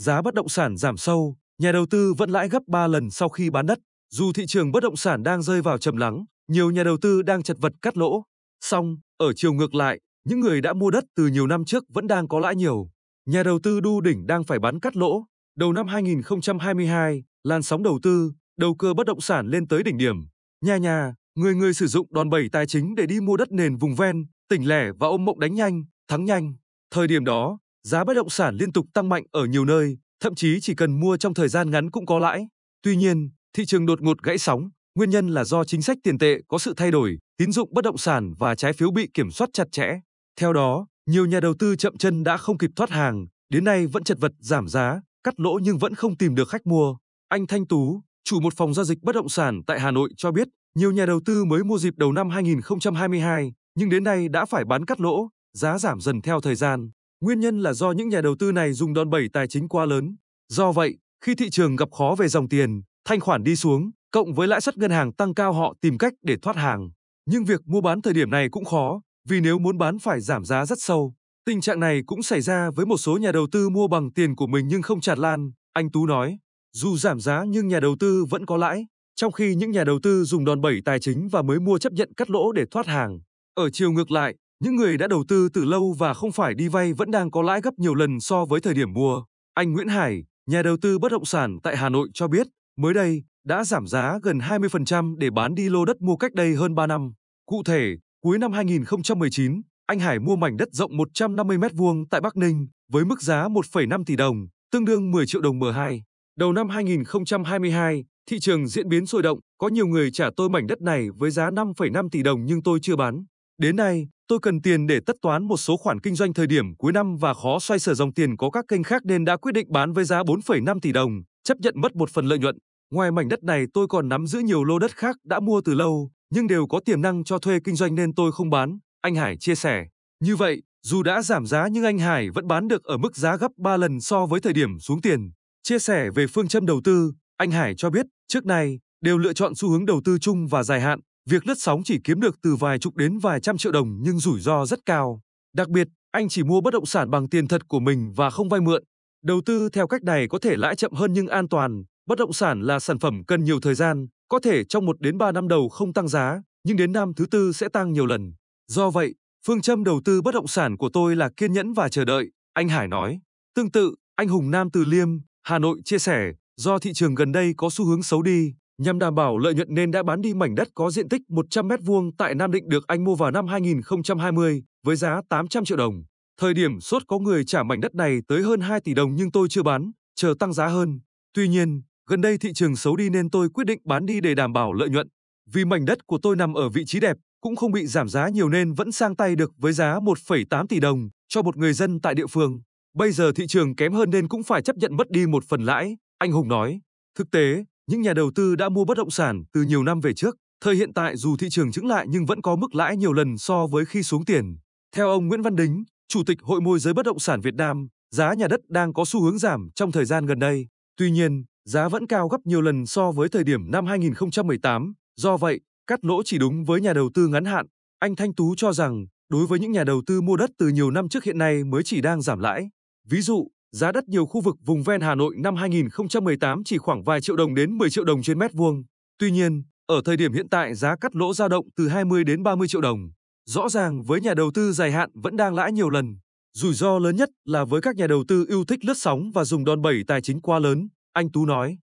giá bất động sản giảm sâu, nhà đầu tư vẫn lãi gấp 3 lần sau khi bán đất. Dù thị trường bất động sản đang rơi vào trầm lắng, nhiều nhà đầu tư đang chật vật cắt lỗ. Song, ở chiều ngược lại, những người đã mua đất từ nhiều năm trước vẫn đang có lãi nhiều. Nhà đầu tư đu đỉnh đang phải bán cắt lỗ. Đầu năm 2022, làn sóng đầu tư, đầu cơ bất động sản lên tới đỉnh điểm. Nhà nhà, người người sử dụng đòn bẩy tài chính để đi mua đất nền vùng ven, tỉnh lẻ và ôm mộng đánh nhanh, thắng nhanh. Thời điểm đó, Giá bất động sản liên tục tăng mạnh ở nhiều nơi, thậm chí chỉ cần mua trong thời gian ngắn cũng có lãi. Tuy nhiên, thị trường đột ngột gãy sóng, nguyên nhân là do chính sách tiền tệ có sự thay đổi, tín dụng bất động sản và trái phiếu bị kiểm soát chặt chẽ. Theo đó, nhiều nhà đầu tư chậm chân đã không kịp thoát hàng, đến nay vẫn chật vật giảm giá, cắt lỗ nhưng vẫn không tìm được khách mua. Anh Thanh Tú, chủ một phòng giao dịch bất động sản tại Hà Nội cho biết, nhiều nhà đầu tư mới mua dịp đầu năm 2022, nhưng đến nay đã phải bán cắt lỗ, giá giảm dần theo thời gian. Nguyên nhân là do những nhà đầu tư này dùng đòn bẩy tài chính quá lớn. Do vậy, khi thị trường gặp khó về dòng tiền, thanh khoản đi xuống, cộng với lãi suất ngân hàng tăng cao họ tìm cách để thoát hàng. Nhưng việc mua bán thời điểm này cũng khó, vì nếu muốn bán phải giảm giá rất sâu. Tình trạng này cũng xảy ra với một số nhà đầu tư mua bằng tiền của mình nhưng không chặt lan, anh Tú nói. Dù giảm giá nhưng nhà đầu tư vẫn có lãi, trong khi những nhà đầu tư dùng đòn bẩy tài chính và mới mua chấp nhận cắt lỗ để thoát hàng. Ở chiều ngược lại, những người đã đầu tư từ lâu và không phải đi vay vẫn đang có lãi gấp nhiều lần so với thời điểm mua. Anh Nguyễn Hải, nhà đầu tư bất động sản tại Hà Nội cho biết, mới đây đã giảm giá gần 20% để bán đi lô đất mua cách đây hơn 3 năm. Cụ thể, cuối năm 2019, anh Hải mua mảnh đất rộng 150 m2 tại Bắc Ninh với mức giá 1,5 tỷ đồng, tương đương 10 triệu đồng M2. Đầu năm 2022, thị trường diễn biến sôi động, có nhiều người trả tôi mảnh đất này với giá 5,5 tỷ đồng nhưng tôi chưa bán. Đến nay, Tôi cần tiền để tất toán một số khoản kinh doanh thời điểm cuối năm và khó xoay sở dòng tiền có các kênh khác nên đã quyết định bán với giá 4,5 tỷ đồng, chấp nhận mất một phần lợi nhuận. Ngoài mảnh đất này tôi còn nắm giữ nhiều lô đất khác đã mua từ lâu, nhưng đều có tiềm năng cho thuê kinh doanh nên tôi không bán, anh Hải chia sẻ. Như vậy, dù đã giảm giá nhưng anh Hải vẫn bán được ở mức giá gấp 3 lần so với thời điểm xuống tiền. Chia sẻ về phương châm đầu tư, anh Hải cho biết, trước nay đều lựa chọn xu hướng đầu tư chung và dài hạn, Việc lướt sóng chỉ kiếm được từ vài chục đến vài trăm triệu đồng nhưng rủi ro rất cao. Đặc biệt, anh chỉ mua bất động sản bằng tiền thật của mình và không vay mượn. Đầu tư theo cách này có thể lãi chậm hơn nhưng an toàn. Bất động sản là sản phẩm cần nhiều thời gian, có thể trong 1 đến 3 năm đầu không tăng giá, nhưng đến năm thứ tư sẽ tăng nhiều lần. Do vậy, phương châm đầu tư bất động sản của tôi là kiên nhẫn và chờ đợi, anh Hải nói. Tương tự, anh Hùng Nam Từ Liêm, Hà Nội chia sẻ, do thị trường gần đây có xu hướng xấu đi, Nhằm đảm bảo lợi nhuận nên đã bán đi mảnh đất có diện tích 100 m2 tại Nam Định được anh mua vào năm 2020 với giá 800 triệu đồng. Thời điểm sốt có người trả mảnh đất này tới hơn 2 tỷ đồng nhưng tôi chưa bán, chờ tăng giá hơn. Tuy nhiên, gần đây thị trường xấu đi nên tôi quyết định bán đi để đảm bảo lợi nhuận. Vì mảnh đất của tôi nằm ở vị trí đẹp, cũng không bị giảm giá nhiều nên vẫn sang tay được với giá 1,8 tỷ đồng cho một người dân tại địa phương. Bây giờ thị trường kém hơn nên cũng phải chấp nhận mất đi một phần lãi, anh Hùng nói. Thực tế, những nhà đầu tư đã mua bất động sản từ nhiều năm về trước, thời hiện tại dù thị trường chững lại nhưng vẫn có mức lãi nhiều lần so với khi xuống tiền. Theo ông Nguyễn Văn Đính, Chủ tịch Hội môi giới bất động sản Việt Nam, giá nhà đất đang có xu hướng giảm trong thời gian gần đây. Tuy nhiên, giá vẫn cao gấp nhiều lần so với thời điểm năm 2018. Do vậy, cắt lỗ chỉ đúng với nhà đầu tư ngắn hạn. Anh Thanh Tú cho rằng, đối với những nhà đầu tư mua đất từ nhiều năm trước hiện nay mới chỉ đang giảm lãi. Ví dụ, giá đất nhiều khu vực vùng ven Hà Nội năm 2018 chỉ khoảng vài triệu đồng đến 10 triệu đồng trên mét vuông. Tuy nhiên, ở thời điểm hiện tại giá cắt lỗ dao động từ 20 đến 30 triệu đồng. Rõ ràng với nhà đầu tư dài hạn vẫn đang lãi nhiều lần. Rủi ro lớn nhất là với các nhà đầu tư yêu thích lướt sóng và dùng đòn bẩy tài chính quá lớn, anh Tú nói.